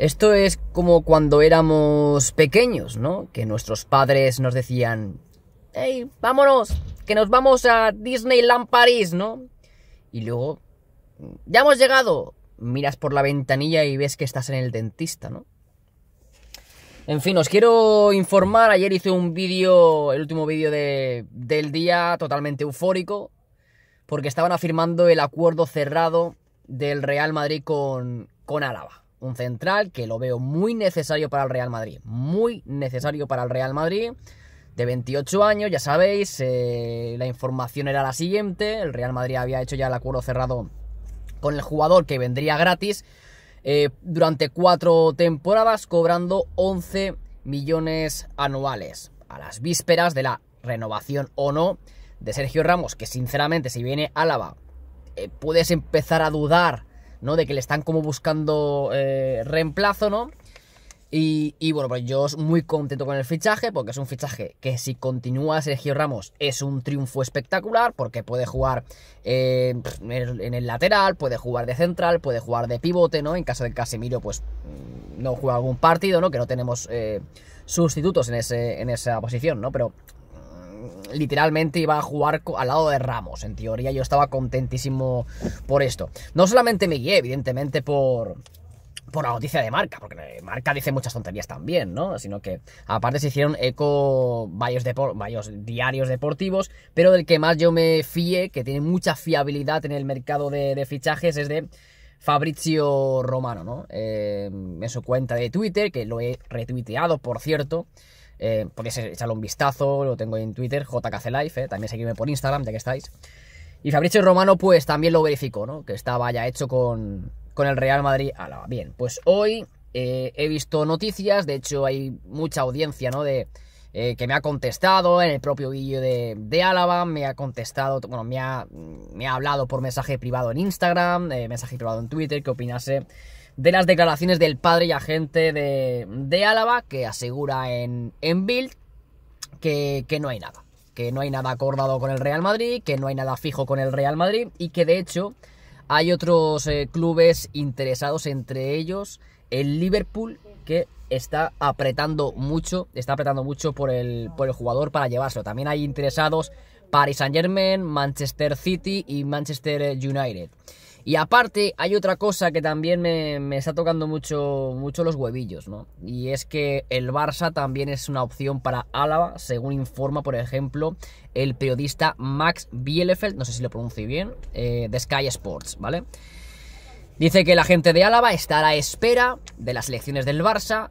Esto es como cuando éramos pequeños, ¿no? Que nuestros padres nos decían, hey, vámonos, que nos vamos a Disneyland París, ¿no? Y luego, ya hemos llegado, miras por la ventanilla y ves que estás en el dentista, ¿no? En fin, os quiero informar, ayer hice un vídeo, el último vídeo del día, totalmente eufórico, porque estaban afirmando el acuerdo cerrado del Real Madrid con, con Álava un central que lo veo muy necesario para el Real Madrid. Muy necesario para el Real Madrid. De 28 años, ya sabéis, eh, la información era la siguiente. El Real Madrid había hecho ya el acuerdo cerrado con el jugador que vendría gratis eh, durante cuatro temporadas, cobrando 11 millones anuales. A las vísperas de la renovación o no de Sergio Ramos, que sinceramente si viene Álava, eh, puedes empezar a dudar ¿no? De que le están como buscando eh, reemplazo, ¿no? Y, y, bueno, pues yo muy contento con el fichaje, porque es un fichaje que si continúa Sergio Ramos es un triunfo espectacular, porque puede jugar eh, en el lateral, puede jugar de central, puede jugar de pivote, ¿no? En caso de Casemiro, pues mm, no juega algún partido, ¿no? Que no tenemos eh, sustitutos en, en esa posición, ¿no? Pero literalmente iba a jugar al lado de Ramos. En teoría yo estaba contentísimo por esto. No solamente me guié, evidentemente, por, por la noticia de Marca, porque Marca dice muchas tonterías también, ¿no? Sino que aparte se hicieron eco varios, varios diarios deportivos, pero del que más yo me fíe, que tiene mucha fiabilidad en el mercado de, fichajes, es de Fabrizio Romano, ¿no? Eh, en su cuenta de Twitter, que lo he retuiteado, por cierto. Eh, podéis echarle un vistazo, lo tengo en Twitter, JKC Life, eh, también seguirme por Instagram, ya que estáis. Y Fabricio Romano, pues también lo verificó, ¿no? Que estaba ya hecho con, el Real Madrid. Álava bien, pues hoy eh, he visto noticias, de hecho hay mucha audiencia, ¿no? De, eh, que me ha contestado en el propio vídeo de, de, Álava, me ha contestado, bueno, me ha, me ha hablado por mensaje privado en Instagram, mensaje privado en Twitter, que opinase de las declaraciones del padre y agente de, Álava, que asegura en, en Bild que, no hay nada. Que no hay nada acordado con el Real Madrid, que no hay nada fijo con el Real Madrid y que de hecho hay otros eh, clubes interesados, entre ellos el Liverpool, que está apretando mucho, está apretando mucho por el, por el jugador para llevárselo. También hay interesados Paris Saint Germain, Manchester City y Manchester United. Y aparte, hay otra cosa que también me, está tocando mucho, mucho los huevillos, ¿no? Y es que el Barça también es una opción para Álava, según informa, por ejemplo, el periodista Max Bielefeld, no sé si lo pronuncie bien, eh, de Sky Sports, ¿vale? Dice que la gente de Álava está a la espera de las elecciones del Barça,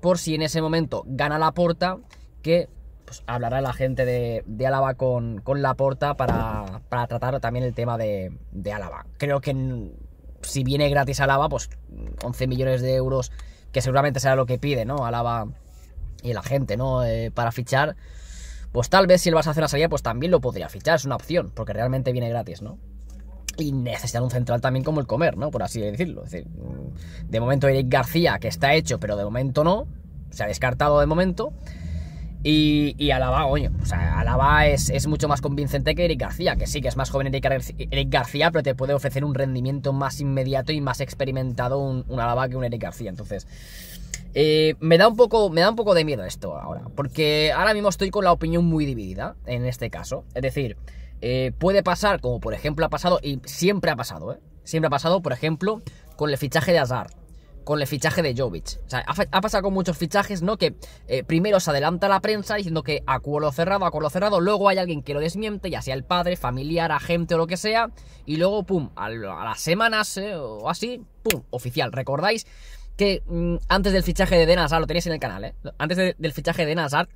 por si en ese momento gana la porta, que pues, hablará la gente de, Álava con, con Laporta para, tratar también el tema de, Álava. Creo que si viene gratis Álava, pues 11 millones de euros, que seguramente será lo que pide, ¿no? Álava y la gente, ¿no? Eh, para fichar. Pues tal vez si el vas a hacer una salida, pues también lo podría fichar, es una opción, porque realmente viene gratis, ¿no? Y necesitan un central también como el comer, ¿no? Por así decirlo. de momento Eric García, que está hecho, pero de momento no, se ha descartado de momento. Y, y Alaba, oye, o sea, Alaba es, mucho más convincente que Eric García, que sí, que es más joven Eric, Eric García, pero te puede ofrecer un rendimiento más inmediato y más experimentado un, Alaba que un Eric García. Entonces, eh, me, da un poco, me da un poco de miedo esto ahora, porque ahora mismo estoy con la opinión muy dividida en este caso. Es decir, eh, puede pasar, como por ejemplo ha pasado, y siempre ha pasado, ¿eh? Siempre ha pasado, por ejemplo, con el fichaje de Azar con el fichaje de Jovic. O sea, ha, pasado con muchos fichajes, ¿no? Que eh, primero se adelanta la prensa diciendo que acuerdo cerrado, a acuerdo cerrado, luego hay alguien que lo desmiente, ya sea el padre, familiar, agente o lo que sea, y luego, pum, a, las semanas o así, pum, oficial. ¿Recordáis que mm, antes del fichaje de Denazar, lo tenéis en el canal, ¿eh? Antes del fichaje de Denazar,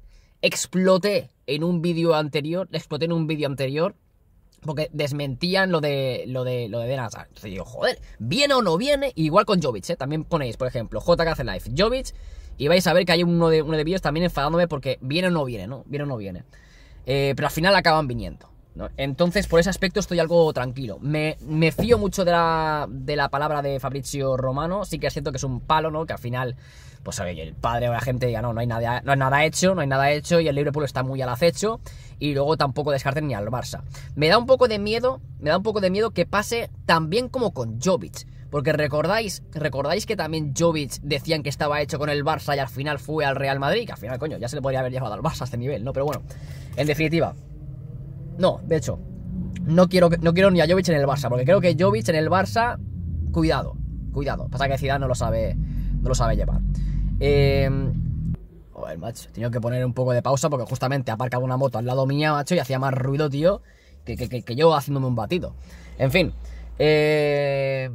exploté en un vídeo anterior, exploté en un vídeo anterior porque desmentían lo de lo de lo de Entonces yo, joder, viene o no viene, igual con Jovic, ¿eh? También ponéis, por ejemplo, JKC Live, Jovic, y vais a ver que hay uno de uno de vídeos también enfadándome porque viene o no viene, ¿no? Viene o no viene. Eh, pero al final acaban viniendo. Entonces, por ese aspecto estoy algo tranquilo. Me, me fío mucho de la, de la, palabra de Fabrizio Romano. Sí que es cierto que es un palo, ¿no? Que al final, pues oye, el padre o la gente diga, no, no hay nada, no hay nada hecho, no hay nada hecho, y el Liverpool está muy al acecho. Y luego tampoco descarten ni al Barça. Me da un poco de miedo, me da un poco de miedo que pase también como con Jovic. Porque recordáis, recordáis que también Jovic decían que estaba hecho con el Barça y al final fue al Real Madrid, que al final, coño, ya se le podría haber llevado al Barça a este nivel, ¿no? Pero bueno, en definitiva, no, de hecho, no quiero, no quiero ni a Jovic en el Barça, porque creo que Jovic en el Barça, cuidado, cuidado. Pasa que Zidane no lo sabe, no lo sabe llevar. Eh, joder, macho, he que poner un poco de pausa porque justamente aparcaba una moto al lado mío macho, y hacía más ruido, tío, que, que, que yo haciéndome un batido. En fin, eh,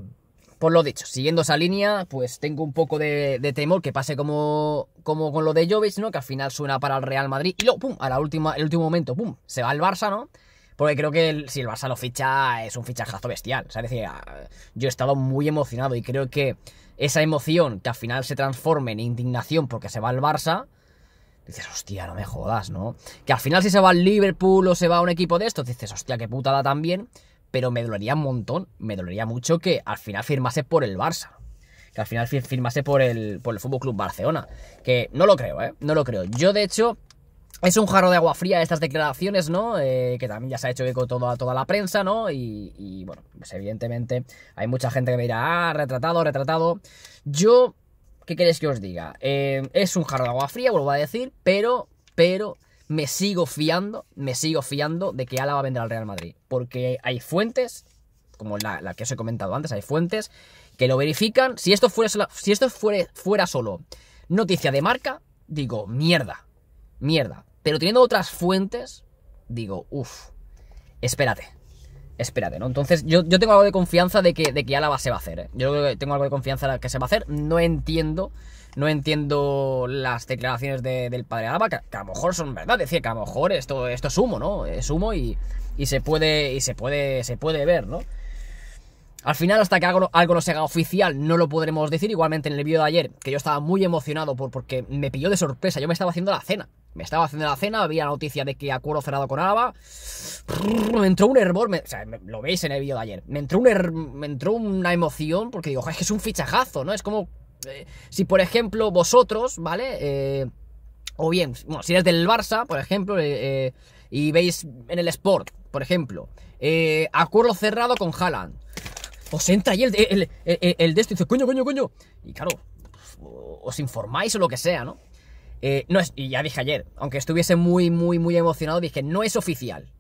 por lo dicho, siguiendo esa línea, pues tengo un poco de, temor que pase como, como con lo de Jovic, ¿no? Que al final suena para el Real Madrid y luego, pum, a la última, el último momento, pum, se va al Barça, ¿no? Porque creo que si el Barça lo ficha, es un fichajazo bestial. O sea, ah, yo he estado muy emocionado y creo que esa emoción que al final se transforme en indignación porque se va al Barça, dices, hostia, no me jodas, ¿no? Que al final si se va al Liverpool o se va a un equipo de estos, dices, hostia, qué putada también pero me dolería un montón, me dolería mucho que al final firmase por el Barça. Que al final firmase por el, por el Fútbol Club Barcelona. Que no lo creo, ¿eh? No lo creo. Yo, de hecho, es un jarro de agua fría estas declaraciones, ¿no? Eh, que también ya se ha hecho eco toda, toda la prensa, ¿no? Y, bueno, pues evidentemente hay mucha gente que me dirá, ah, retratado, retratado. Yo, ¿qué queréis que os diga? Eh, es un jarro de agua fría, vuelvo a decir, pero, pero me sigo fiando, me sigo fiando de que a vendrá al Real Madrid. Porque hay fuentes, como la, que os he comentado antes, hay fuentes que lo verifican. Si esto fuera, si esto fuera, fuera solo noticia de marca, digo, mierda, mierda. Pero teniendo otras fuentes, digo, uff, espérate espérate, ¿no? Entonces, yo, tengo algo de confianza de que, de que Álava se va a hacer. ¿eh? Yo tengo algo de confianza de que se va a hacer. No entiendo. No entiendo las declaraciones del padre Álava, que, a lo mejor son verdad, decía que a lo mejor esto, esto es humo, ¿no? Es humo y, se puede. Y se puede. se puede ver, ¿no? Al final, hasta que algo, algo no se haga oficial, no lo podremos decir. Igualmente en el vídeo de ayer, que yo estaba muy emocionado porque me pilló de sorpresa. Yo me estaba haciendo la cena. Me estaba haciendo la cena, había noticia de que acuerdo cerrado con Álava. Me entró un hervor, o sea, lo veis en el vídeo de ayer. Me entró, un me entró una emoción porque digo, es que es un fichajazo, ¿no? Es como eh, si, por ejemplo, vosotros, ¿vale? Eh, o bien, bueno, si eres del Barça, por ejemplo, eh, y veis en el Sport, por ejemplo, acuerdo cerrado con Haaland. Os entra ahí el, el, el, de esto y dice, coño, coño, coño. Y claro, os informáis o lo que sea, ¿no? Eh, no y ya dije ayer, aunque estuviese muy, muy, muy emocionado, dije, no es oficial.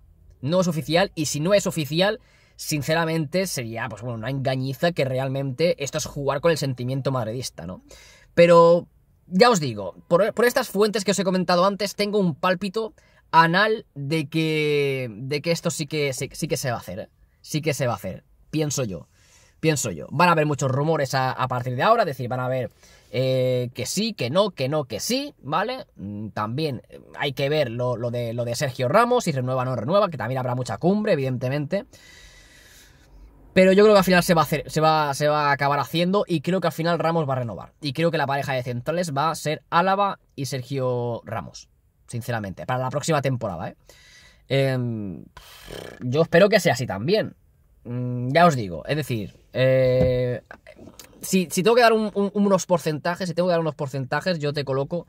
No es oficial, y si no es oficial, sinceramente sería, pues bueno, una engañiza que realmente esto es jugar con el sentimiento madridista, ¿no? Pero, ya os digo, por, estas fuentes que os he comentado antes, tengo un pálpito anal de que, de que esto sí que, sí, que se va a hacer, ¿eh? sí que se va a hacer, pienso yo pienso yo. Van a haber muchos rumores a, a, partir de ahora, es decir, van a haber eh, que sí, que no, que no, que sí, ¿vale? Mm, también eh, hay que ver lo, de, lo de Sergio Ramos, si renueva o no renueva, que también habrá mucha cumbre, evidentemente. Pero yo creo que al final se va, a hacer, se, va, se va a acabar haciendo y creo que al final Ramos va a renovar. Y creo que la pareja de centrales va a ser Álava y Sergio Ramos, sinceramente, para la próxima temporada. ¿eh? Em, yo espero que sea así también. Mm, ya os digo, es decir, eh, si, tengo que dar unos porcentajes, si tengo que dar unos porcentajes, yo te coloco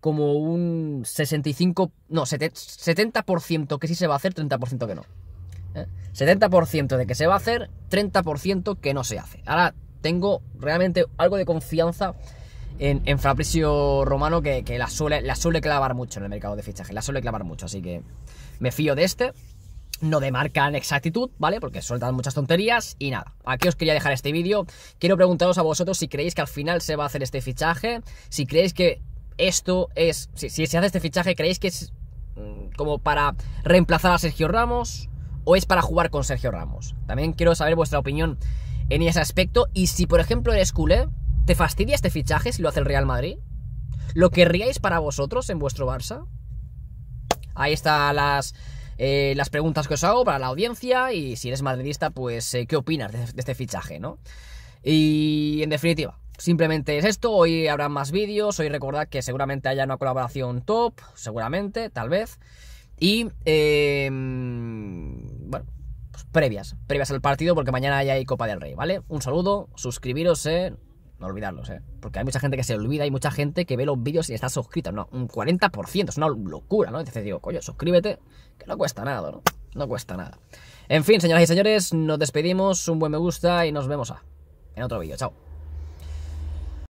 como un 65, no, 70% que sí se va a hacer, 30% que no. 70% ¿eh? de que se va a hacer, 30% que no se hace. Ahora tengo realmente algo de confianza en, en Romano que, la, suele, la suele clavar mucho en el mercado de fichaje. la suele clavar mucho, así que me fío de este no demarcan exactitud, ¿vale? Porque sueltan muchas tonterías y nada. Aquí os quería dejar este vídeo. Quiero preguntaros a vosotros si creéis que al final se va a hacer este fichaje, si creéis que esto es, si, se hace este fichaje, creéis que es mm, como para reemplazar a Sergio Ramos o es para jugar con Sergio Ramos. También quiero saber vuestra opinión en ese aspecto y si por ejemplo eres culé, ¿te fastidia este fichaje si lo hace el Real Madrid? ¿Lo querríais para vosotros en vuestro Barça? Ahí están las eh, las preguntas que os hago para la audiencia y si eres madridista, pues eh, qué opinas de, este fichaje, ¿no? Y en definitiva, simplemente es esto, hoy habrá más vídeos, hoy recordad que seguramente haya una colaboración top, seguramente, tal vez, y... Em, bueno, pues, previas, previas al partido porque mañana ya hay Copa del Rey, ¿vale? Un saludo, suscribiros eh. No olvidarlos, ¿eh? Porque hay mucha gente que se olvida, hay mucha gente que ve los vídeos y está suscrita, ¿no? Un 40%, es una locura, ¿no? Entonces digo, coño, suscríbete, que no cuesta nada, ¿no? No cuesta nada. En fin, señoras y señores, nos despedimos, un buen me gusta y nos vemos a, en otro vídeo. Chao.